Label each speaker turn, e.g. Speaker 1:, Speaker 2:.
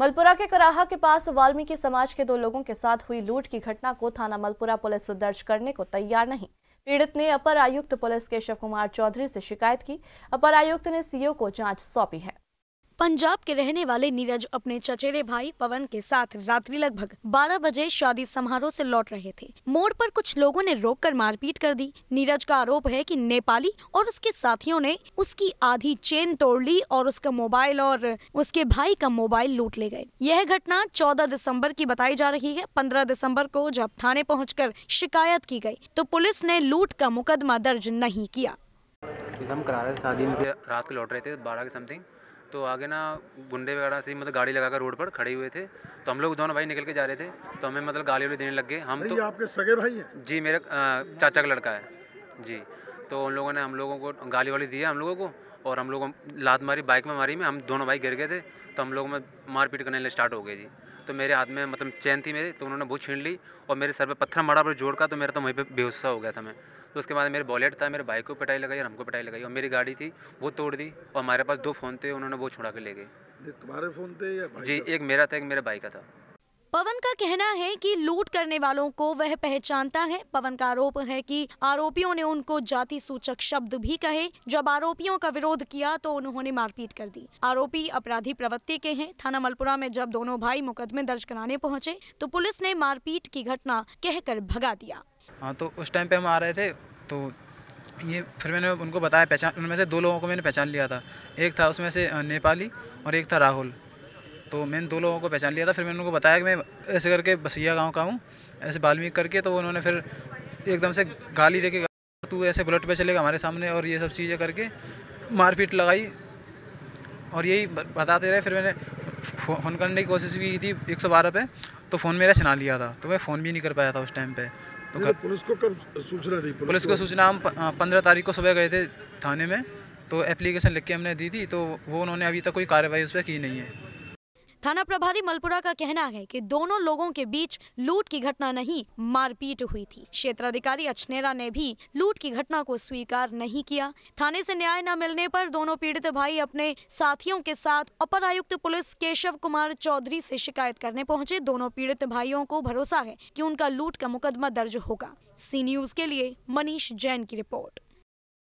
Speaker 1: मलपुरा के कराहा के पास वाल्मीकि समाज के दो लोगों के साथ हुई लूट की घटना को थाना मलपुरा पुलिस दर्ज करने को तैयार नहीं पीड़ित ने अपर आयुक्त पुलिस केशव कुमार चौधरी से शिकायत की अपर आयुक्त ने सीओ को जांच सौंपी है पंजाब के रहने वाले नीरज अपने चचेरे भाई पवन के साथ रात्रि लगभग 12 बजे शादी समारोह से लौट रहे थे मोड़ पर कुछ लोगों ने रोककर मारपीट कर दी नीरज का आरोप है कि नेपाली और उसके साथियों ने उसकी आधी चेन तोड़ ली और उसका मोबाइल और उसके भाई का मोबाइल लूट ले गए यह घटना चौदह दिसम्बर की बताई जा रही है पंद्रह दिसम्बर को जब थाने पहुँच शिकायत की गयी तो पुलिस ने लूट का मुकदमा दर्ज नहीं किया
Speaker 2: हम रहे थे शादी में से रात को लौट रहे थे बारह के समथिंग तो आगे ना गुंडे वगैरह से मतलब गाड़ी लगाकर रोड पर खड़े हुए थे तो हम लोग दोनों भाई निकल के जा रहे थे तो हमें मतलब गाली वाली देने लग गए हम तो
Speaker 1: आपके सगे भाई हैं
Speaker 2: जी मेरा चाचा का लड़का है जी तो उन लोगों ने हम लोगों को गाली वाली दिया हम लोगों को और हम लोगों लात मारी बाइक में मारी में हम दोनों भाई गिर गए थे तो हम लोगों में मारपीट करने स्टार्ट हो गए जी तो मेरे हाथ में मतलब चैन थी मेरी तो उन्होंने बहुत छीन ली और मेरे सर पर पत्थर मारा पर जोड़ का तो मेरा तो वहीं पर बेहोशा हो गया था मैं तो उसके बाद मेरे बॉलेट था मेरे बाइक को पिटाई लगाई और हमको पिटाई लगाई और मेरी गाड़ी थी वो तोड़ दी और हमारे पास दो फ़ोन थे उन्होंने वो छुड़ा के ले गए
Speaker 3: तुम्हारे फ़ोन थे
Speaker 2: जी एक मेरा था एक मेरे बाइक का था
Speaker 1: पवन का कहना है कि लूट करने वालों को वह पहचानता है पवन का आरोप है कि आरोपियों ने उनको जाति सूचक शब्द भी कहे जब आरोपियों का विरोध किया तो उन्होंने मारपीट कर दी आरोपी अपराधी प्रवृत्ति के हैं थाना मलपुरा में जब दोनों भाई मुकदमे दर्ज कराने पहुंचे तो पुलिस ने मारपीट की घटना कहकर भगा दिया
Speaker 3: हाँ तो उस टाइम पे हम आ रहे थे तो ये फिर मैंने उनको बताया पहचान उनमें से दो लोगों को मैंने पहचान लिया था एक था उसमें से नेपाली और एक था राहुल तो मैंने दो लोगों को पहचान लिया था फिर मैंने उनको बताया कि मैं ऐसे करके बसिया गाँव का हूँ ऐसे बाल्मीक करके तो उन्होंने फिर एकदम से गाली दे के तू ऐसे बुलेट पे चलेगा हमारे सामने और ये सब चीज़ें करके मारपीट लगाई और यही बताते रहे फिर मैंने फ़ोन करने की कोशिश की थी एक सौ बारह पे तो फ़ोन मेरा छना लिया था तो मैं फ़ोन भी नहीं कर पाया था उस टाइम पे तो कर... तो पुलिस को कब सूचना दी पुलिस, पुलिस को सूचना हम हाँ, पंद्रह तारीख को सुबह गए थे थाने में तो एप्लीकेशन लिख के हमने दी थी तो वो उन्होंने अभी तक कोई कार्रवाई उस पर की नहीं है
Speaker 1: थाना प्रभारी मलपुरा का कहना है कि दोनों लोगों के बीच लूट की घटना नहीं मारपीट हुई थी क्षेत्राधिकारी अचनेरा ने भी लूट की घटना को स्वीकार नहीं किया थाने से न्याय न मिलने पर दोनों पीड़ित भाई अपने साथियों के साथ अपर आयुक्त पुलिस केशव कुमार चौधरी से शिकायत करने पहुंचे दोनों पीड़ित भाइयों को भरोसा है की उनका लूट का मुकदमा दर्ज होगा सी न्यूज के लिए मनीष जैन की रिपोर्ट